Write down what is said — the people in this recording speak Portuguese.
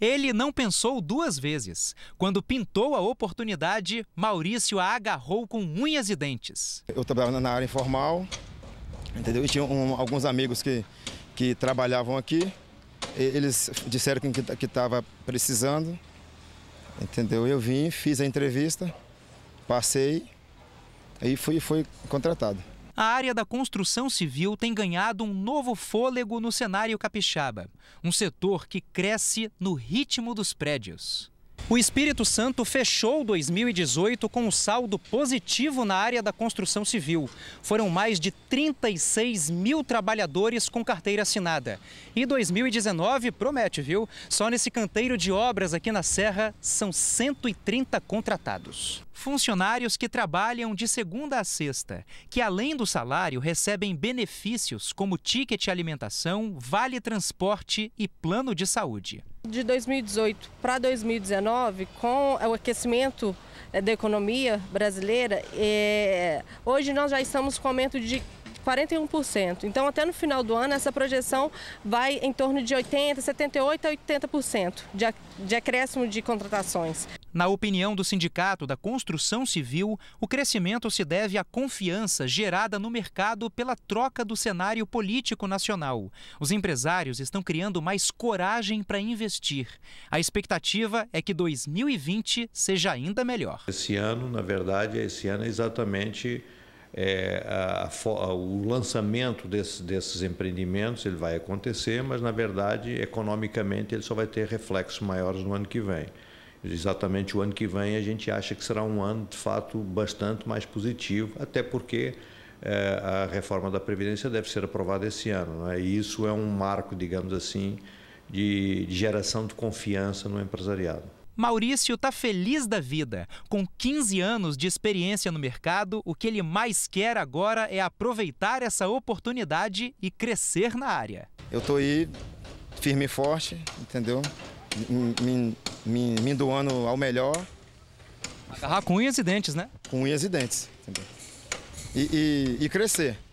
Ele não pensou duas vezes. Quando pintou a oportunidade, Maurício a agarrou com unhas e dentes. Eu trabalhava na área informal, entendeu? E tinha um, alguns amigos que, que trabalhavam aqui. Eles disseram que estava precisando, entendeu? Eu vim, fiz a entrevista, passei e fui, fui contratado a área da construção civil tem ganhado um novo fôlego no cenário capixaba, um setor que cresce no ritmo dos prédios. O Espírito Santo fechou 2018 com um saldo positivo na área da construção civil. Foram mais de 36 mil trabalhadores com carteira assinada. E 2019 promete, viu? Só nesse canteiro de obras aqui na Serra são 130 contratados. Funcionários que trabalham de segunda a sexta, que além do salário recebem benefícios como ticket alimentação, vale transporte e plano de saúde. De 2018 para 2019, com o aquecimento eh, da economia brasileira, eh, hoje nós já estamos com aumento de 41%. Então, até no final do ano, essa projeção vai em torno de 80%, 78% a 80% de, acréscimo de contratações. Na opinião do Sindicato da Construção Civil, o crescimento se deve à confiança gerada no mercado pela troca do cenário político nacional. Os empresários estão criando mais coragem para investir. A expectativa é que 2020 seja ainda melhor. Esse ano, na verdade, esse ano é exatamente é, a, a, o lançamento desse, desses empreendimentos ele vai acontecer, mas na verdade economicamente ele só vai ter reflexos maiores no ano que vem. Exatamente o ano que vem a gente acha que será um ano de fato bastante mais positivo, até porque é, a reforma da Previdência deve ser aprovada esse ano. É? E isso é um marco, digamos assim, de, de geração de confiança no empresariado. Maurício está feliz da vida. Com 15 anos de experiência no mercado, o que ele mais quer agora é aproveitar essa oportunidade e crescer na área. Eu tô aí firme e forte, entendeu? Me, me, me doando ao melhor. Agarrar com unhas e dentes, né? Com unhas e dentes, entendeu? E, e, e crescer.